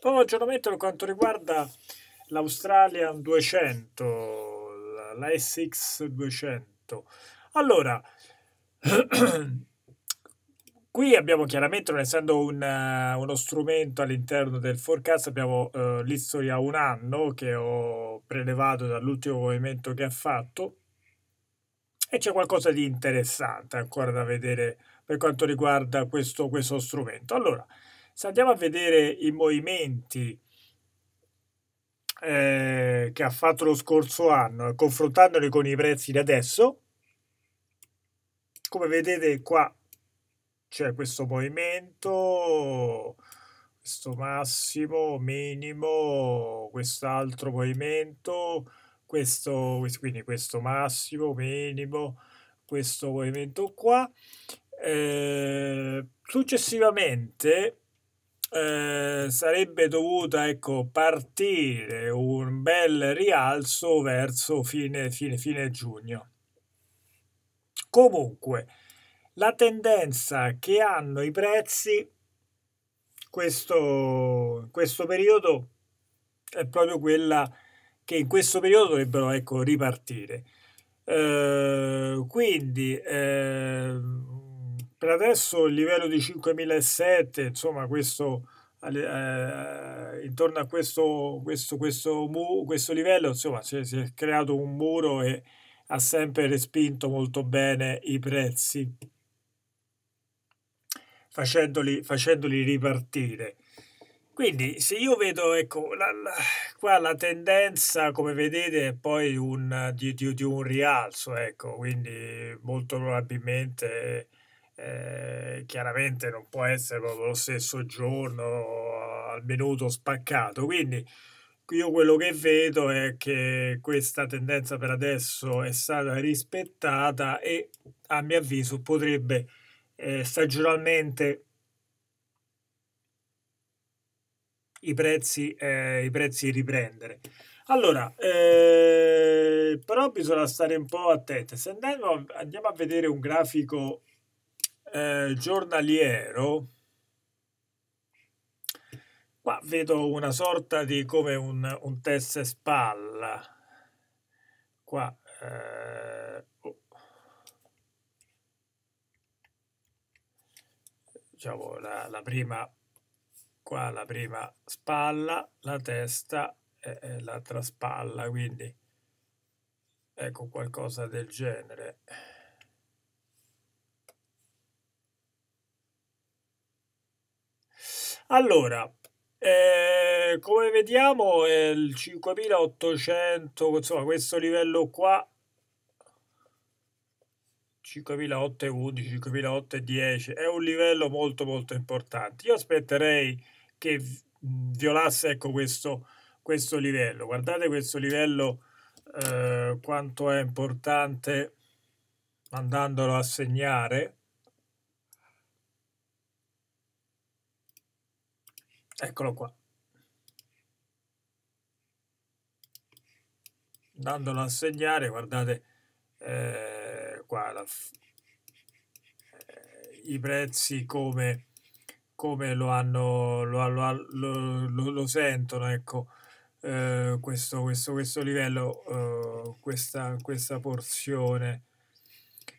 Nuovo aggiornamento per quanto riguarda l'Australian 200, la SX 200. Allora, qui abbiamo chiaramente, non essendo un, uno strumento all'interno del forecast, abbiamo eh, l'istoria a un anno che ho prelevato dall'ultimo movimento che ha fatto e c'è qualcosa di interessante ancora da vedere per quanto riguarda questo, questo strumento. Allora, se andiamo a vedere i movimenti eh, che ha fatto lo scorso anno e eh, confrontandoli con i prezzi di adesso, come vedete qua c'è questo movimento, questo massimo, minimo, quest'altro movimento, questo, quindi questo massimo, minimo, questo movimento qua. Eh, successivamente eh, sarebbe dovuta ecco, partire un bel rialzo verso fine, fine, fine giugno. Comunque, la tendenza che hanno i prezzi questo, questo periodo è proprio quella che in questo periodo dovrebbero ecco, ripartire. Eh, quindi eh, per adesso il livello di 5.007, insomma questo... Eh, intorno a questo, questo, questo, mu- questo livello insomma cioè, si è creato un muro e ha sempre respinto molto bene i prezzi facendoli, facendoli ripartire quindi se io vedo ecco la, la, qua la tendenza come vedete è poi un, di, di, di un rialzo ecco quindi molto probabilmente eh, chiaramente non può essere proprio lo stesso giorno al minuto spaccato. Quindi io quello che vedo è che questa tendenza per adesso è stata rispettata e a mio avviso potrebbe eh, stagionalmente i prezzi, eh, i prezzi riprendere. Allora, eh, però bisogna stare un po' attenti. Se andiamo, andiamo a vedere un grafico eh, giornaliero, qua vedo una sorta di come un, un test spalla. Qua. Eh, oh. Diciamo la, la, prima, qua la prima spalla, la testa e l'altra spalla, quindi ecco qualcosa del genere. Allora, eh, come vediamo eh, il 5800, insomma questo livello qua, 5811, 5810, è un livello molto molto importante. Io aspetterei che violasse ecco questo, questo livello. Guardate questo livello eh, quanto è importante andandolo a segnare Eccolo qua. Andandolo a segnare, guardate eh, qua la, eh, i prezzi come, come lo, hanno, lo, lo, lo sentono, ecco. Uh, questo, questo, questo, livello, uh, questa, questa, porzione.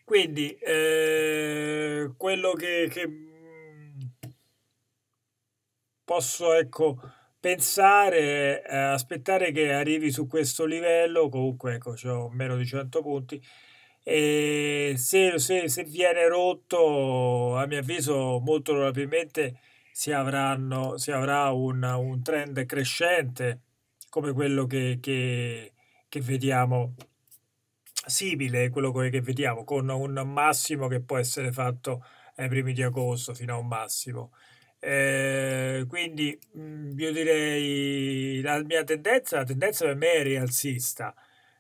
Quindi uh, quello che, che posso ecco, pensare, eh, aspettare che arrivi su questo livello, comunque ecco, ho meno di 100 punti, e se, se, se, viene rotto, a mio avviso, molto probabilmente si, avranno, si avrà un, un trend crescente come quello che, che, che vediamo simile quello che vediamo con un massimo che può essere fatto ai primi di agosto fino a un massimo eh, quindi mh, mm, io direi la mia tendenza, la tendenza per me è rialzista,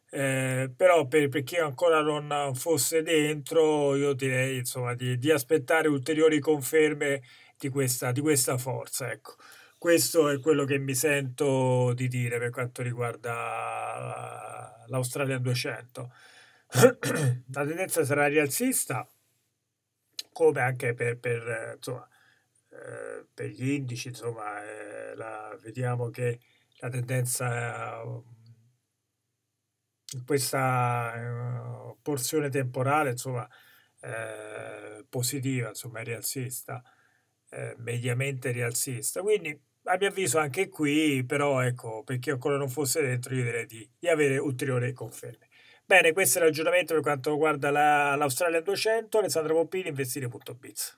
eh, però per, per, chi ancora non fosse dentro io direi insomma, di, di, aspettare ulteriori conferme di questa, di questa forza. Ecco. Questo è quello che mi sento di dire per quanto riguarda l'Australia 200. la tendenza sarà rialzista, come anche per, per insomma, eh, per gli indici, insomma, eh, la, vediamo che la tendenza in eh, questa eh, porzione temporale, insomma, positiva, insomma, rialzista, mediamente rialzista. Quindi, a mio avviso, anche qui, però, ecco, chi ancora non fosse dentro, io direi di, di avere ulteriori conferme. Bene, questo è l'aggiornamento per quanto riguarda l'Australia 200. Alessandro Pompini, investire.biz.